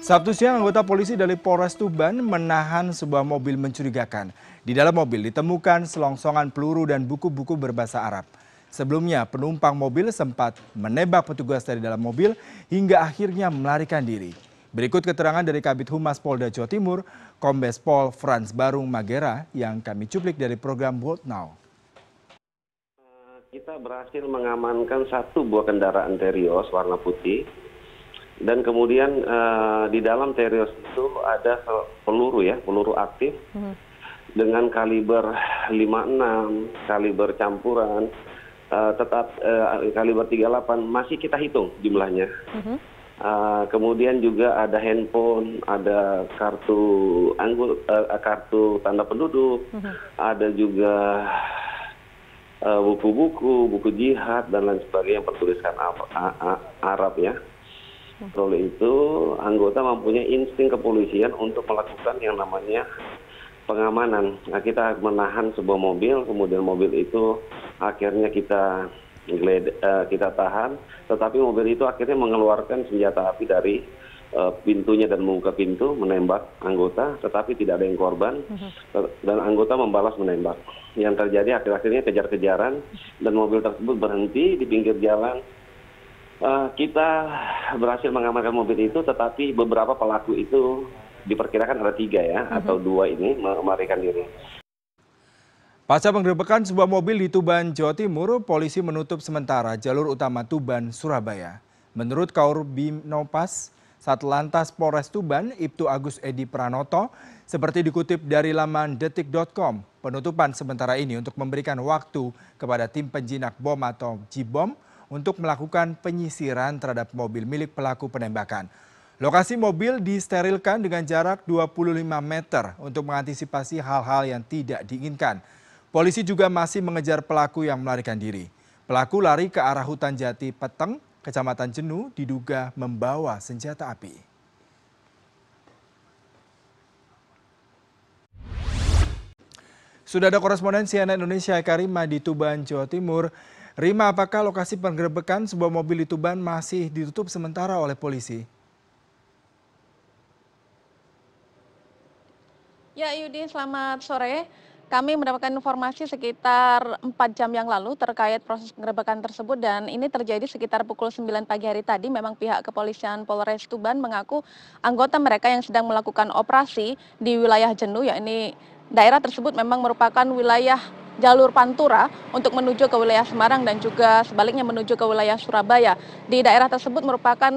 Sabtu siang anggota polisi dari Polres Tuban menahan sebuah mobil mencurigakan. Di dalam mobil ditemukan selongsongan peluru dan buku-buku berbahasa Arab. Sebelumnya penumpang mobil sempat menembak petugas dari dalam mobil hingga akhirnya melarikan diri. Berikut keterangan dari Kabit Humas Polda Jawa Timur, Kombes Pol Franz Barung Magera yang kami cuplik dari program World Now. Kita berhasil mengamankan satu buah kendaraan Terios warna putih dan kemudian eh, di dalam terios itu ada peluru ya peluru aktif hmm. dengan kaliber lima enam kaliber campuran eh, tetap eh, kaliber tiga delapan masih kita hitung jumlahnya hmm. kemudian juga ada handphone, ada kartu anggul, kartu tanda penduduk, hmm. ada juga buku-buku, buku, jihad dan lain sebagainya yang bertuliskan Arab ya. Oleh itu, anggota mempunyai insting kepolisian untuk melakukan yang namanya pengamanan. Nah, kita menahan sebuah mobil, kemudian mobil itu akhirnya kita uh, kita tahan, tetapi mobil itu akhirnya mengeluarkan senjata api dari uh, pintunya dan membuka pintu, menembak anggota, tetapi tidak ada yang korban, mhm. dan anggota membalas menembak. Yang terjadi akhir-akhirnya kejar-kejaran, dan mobil tersebut berhenti di pinggir jalan, Eh, kita berhasil mengamankan mobil itu tetapi beberapa pelaku itu diperkirakan ada tiga ya mhm. atau dua ini melarikan diri. Pasca penggerbekan sebuah mobil di Tuban, Jawa Timur, polisi menutup sementara jalur utama Tuban, Surabaya. Menurut Kaur Bimnopas, Satlantas Polres Tuban, Ibtu Agus Edi Pranoto, seperti dikutip dari laman detik.com, penutupan sementara ini untuk memberikan waktu kepada tim penjinak bom atau JIBOM untuk melakukan penyisiran terhadap mobil milik pelaku penembakan. Lokasi mobil disterilkan dengan jarak 25 meter untuk mengantisipasi hal-hal yang tidak diinginkan. Polisi juga masih mengejar pelaku yang melarikan diri. Pelaku lari ke arah hutan jati Peteng, Kecamatan Jenu, diduga membawa senjata api. Sudah ada koresponden CNN Indonesia Eka Rima di Tuban, Jawa Timur. Rima, apakah lokasi penggerebekan sebuah mobil di Tuban masih ditutup sementara oleh polisi? Ya Yudi, selamat sore. Kami mendapatkan informasi sekitar 4 jam yang lalu terkait proses penggerebekan tersebut dan ini terjadi sekitar pukul 9 pagi hari tadi. Memang pihak kepolisian Polres Tuban mengaku anggota mereka yang sedang melakukan operasi di wilayah Jenu, yakni daerah tersebut memang merupakan wilayah jalur Pantura untuk menuju ke wilayah Semarang dan juga sebaliknya menuju ke wilayah Surabaya. Di daerah tersebut merupakan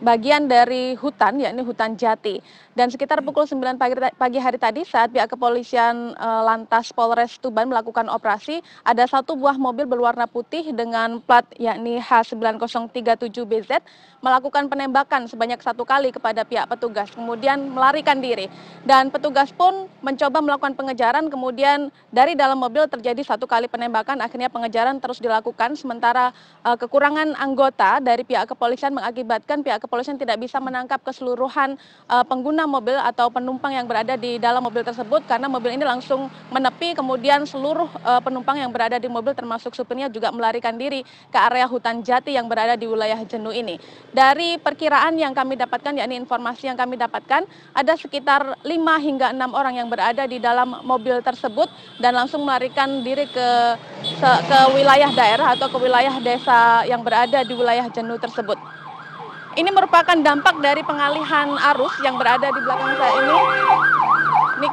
bagian dari hutan, yakni hutan jati. Dan sekitar hmm. pukul 9 pagi, pagi hari tadi saat pihak kepolisian e, lantas Polres Tuban melakukan operasi, ada satu buah mobil berwarna putih dengan plat yakni H9037BZ melakukan penembakan sebanyak satu kali kepada pihak petugas, kemudian melarikan diri. Dan petugas pun mencoba melakukan pengejaran, kemudian dari dalam mobil terjadi satu kali penembakan, akhirnya pengejaran terus dilakukan, sementara e, kekurangan anggota dari pihak kepolisian mengakibatkan pihak kepolisian kepolisian tidak bisa menangkap keseluruhan eh, pengguna mobil atau penumpang yang berada di dalam mobil tersebut karena mobil ini langsung menepi kemudian seluruh eh, penumpang yang berada di mobil termasuk supirnya juga melarikan diri ke area hutan jati yang berada di wilayah Jenu ini. Dari perkiraan yang kami dapatkan yakni informasi yang kami dapatkan ada sekitar 5 hingga 6 orang yang berada di dalam mobil tersebut dan langsung melarikan diri ke ke wilayah daerah atau ke wilayah desa yang berada di wilayah Jenu tersebut. Ini merupakan dampak dari pengalihan arus yang berada di belakang saya ini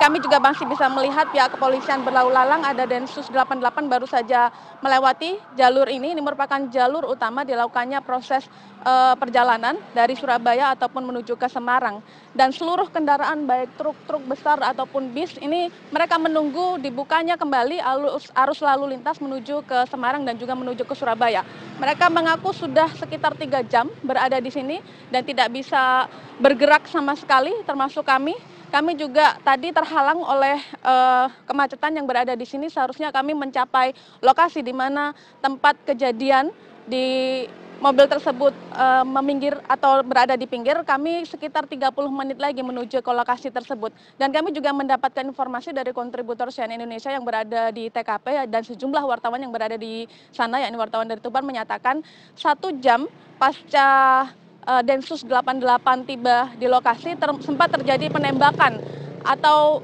kami juga masih bisa melihat pihak kepolisian berlalu lalang ada Densus 88 baru saja melewati jalur ini. Ini merupakan jalur utama dilakukannya proses e, perjalanan dari Surabaya ataupun menuju ke Semarang. Dan seluruh kendaraan baik truk-truk besar ataupun bis ini mereka menunggu dibukanya kembali arus, arus lalu lintas menuju ke Semarang dan juga menuju ke Surabaya. Mereka mengaku sudah sekitar tiga jam berada di sini dan tidak bisa bergerak sama sekali termasuk kami kami juga tadi terhalang oleh uh, kemacetan yang berada di sini. Seharusnya kami mencapai lokasi di mana tempat kejadian di mobil tersebut uh, meminggir atau berada di pinggir, kami sekitar 30 menit lagi menuju ke lokasi tersebut. Dan kami juga mendapatkan informasi dari kontributor CNN Indonesia yang berada di TKP dan sejumlah wartawan yang berada di sana, yakni wartawan dari Tuban menyatakan satu jam pasca Eh, Densus 88 tiba di lokasi ter sempat terjadi penembakan atau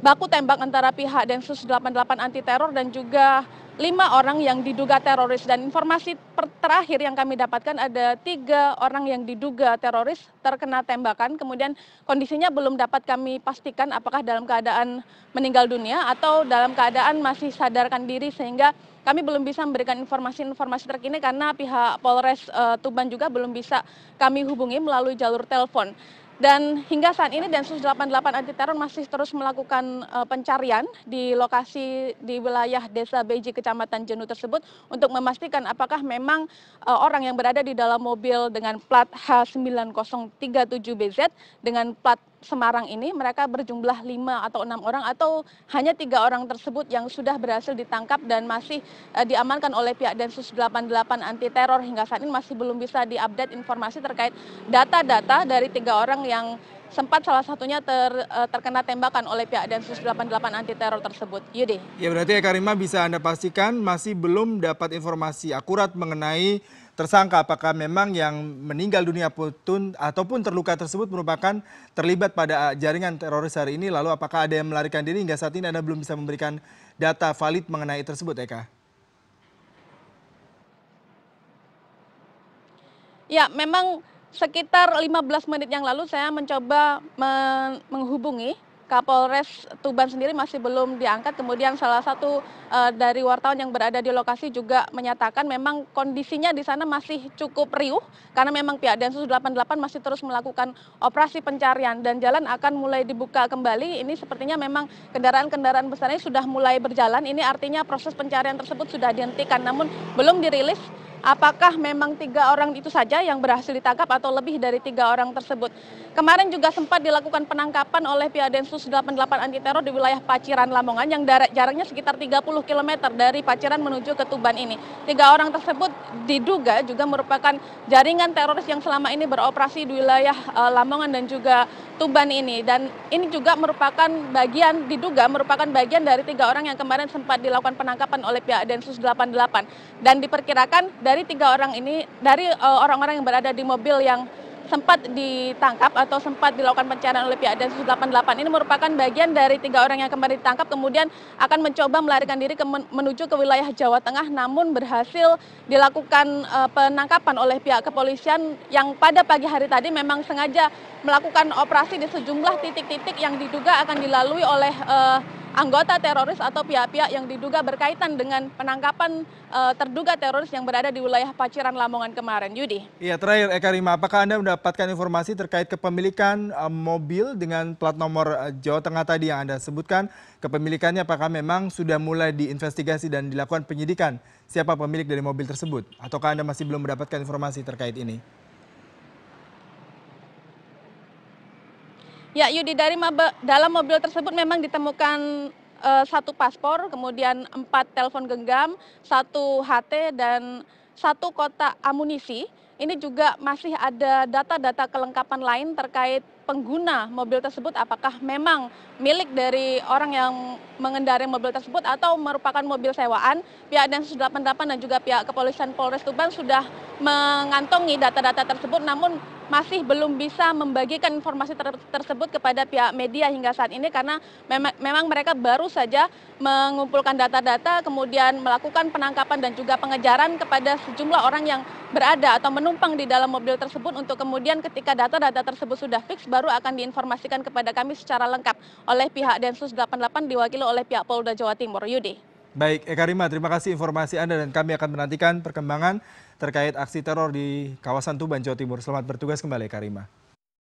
baku tembak antara pihak Densus 88 anti teror dan juga lima orang yang diduga teroris dan informasi terakhir yang kami dapatkan ada tiga orang yang diduga teroris terkena tembakan kemudian kondisinya belum dapat kami pastikan apakah dalam keadaan meninggal dunia atau dalam keadaan masih sadarkan diri sehingga kami belum bisa memberikan informasi-informasi terkini karena pihak Polres uh, Tuban juga belum bisa kami hubungi melalui jalur telepon. Dan hingga saat ini Densus 88 anti teror masih terus melakukan eh, pencarian di lokasi di wilayah Desa Beji Kecamatan Jenu tersebut untuk memastikan apakah memang eh, orang yang berada di dalam mobil dengan plat H9037BZ dengan plat Semarang ini mereka berjumlah lima atau enam orang atau hanya tiga orang tersebut yang sudah berhasil ditangkap dan masih uh, diamankan oleh pihak Densus 88 anti teror hingga saat ini masih belum bisa diupdate informasi terkait data-data dari tiga orang yang sempat salah satunya ter, eh, terkena tembakan oleh pihak Densus 88 anti teror tersebut. Yudi. Ya berarti Eka Rima bisa Anda pastikan masih belum dapat informasi akurat mengenai tersangka apakah memang yang meninggal dunia putun ataupun terluka tersebut merupakan terlibat pada jaringan teroris hari ini lalu apakah ada yang melarikan diri hingga saat ini Anda belum bisa memberikan data valid mengenai tersebut Eka? Ya, memang sekitar 15 menit yang lalu saya mencoba menghubungi Kapolres Tuban sendiri masih belum diangkat. Kemudian salah satu eh, dari wartawan yang berada di lokasi juga menyatakan memang kondisinya di sana masih cukup riuh karena memang pihak Densus 88 masih terus melakukan operasi pencarian dan jalan akan mulai dibuka kembali. Ini sepertinya memang kendaraan-kendaraan besarnya sudah mulai berjalan. Ini artinya proses pencarian tersebut sudah dihentikan namun belum dirilis apakah memang tiga orang itu saja yang berhasil ditangkap atau lebih dari tiga orang tersebut. Kemarin juga sempat dilakukan penangkapan oleh pihak Densus 88 anti teror di wilayah Paciran Lamongan yang jaraknya sekitar 30 km dari Paciran menuju ke Tuban ini. Tiga orang tersebut diduga juga merupakan jaringan teroris yang selama ini beroperasi di wilayah eh, Lamongan dan juga Tuban ini dan ini juga merupakan bagian diduga merupakan bagian dari tiga orang yang kemarin sempat dilakukan penangkapan oleh pihak Densus 88 dan diperkirakan dari dari tiga orang ini, dari eh, orang-orang yang berada di mobil yang sempat ditangkap atau sempat dilakukan pencarian oleh pihak Densus 88 ini merupakan bagian dari tiga orang yang kemarin ditangkap kemudian akan mencoba melarikan diri ke, menuju ke wilayah Jawa Tengah namun berhasil dilakukan eh, penangkapan oleh pihak kepolisian yang pada pagi hari tadi memang sengaja melakukan operasi di sejumlah titik-titik yang diduga akan dilalui oleh uh, anggota teroris atau pihak-pihak yang diduga berkaitan dengan penangkapan uh, terduga teroris yang berada di wilayah Paciran Lamongan kemarin. Yudi. Iya, terakhir Eka Rima, apakah Anda mendapatkan informasi terkait kepemilikan uh, mobil dengan plat nomor uh, Jawa Tengah tadi yang Anda sebutkan? Kepemilikannya apakah memang sudah mulai diinvestigasi dan dilakukan penyidikan siapa pemilik dari mobil tersebut? Ataukah Anda masih belum mendapatkan informasi terkait ini? Ya Yudi, dari mabe, dalam mobil tersebut memang ditemukan uh, satu paspor, kemudian empat telepon genggam, satu HT, dan satu kotak amunisi. Ini juga masih ada data-data kelengkapan lain terkait pengguna mobil tersebut apakah memang milik dari orang yang mengendarai mobil tersebut atau merupakan mobil sewaan. Pihak Densus 88 dan juga pihak kepolisian Polres Tuban sudah mengantongi data-data tersebut namun masih belum bisa membagikan informasi ter tersebut kepada pihak media hingga saat ini karena mem memang mereka baru saja mengumpulkan data-data kemudian melakukan penangkapan dan juga pengejaran kepada sejumlah orang yang berada atau menumpang di dalam mobil tersebut untuk kemudian ketika data-data tersebut sudah fix baru akan diinformasikan kepada kami secara lengkap oleh pihak Densus 88 diwakili oleh pihak Polda Jawa Timur. Yudi. Baik, Eka Rima, terima kasih informasi Anda dan kami akan menantikan perkembangan terkait aksi teror di kawasan Tuban, Jawa Timur. Selamat bertugas kembali, Eka Rima.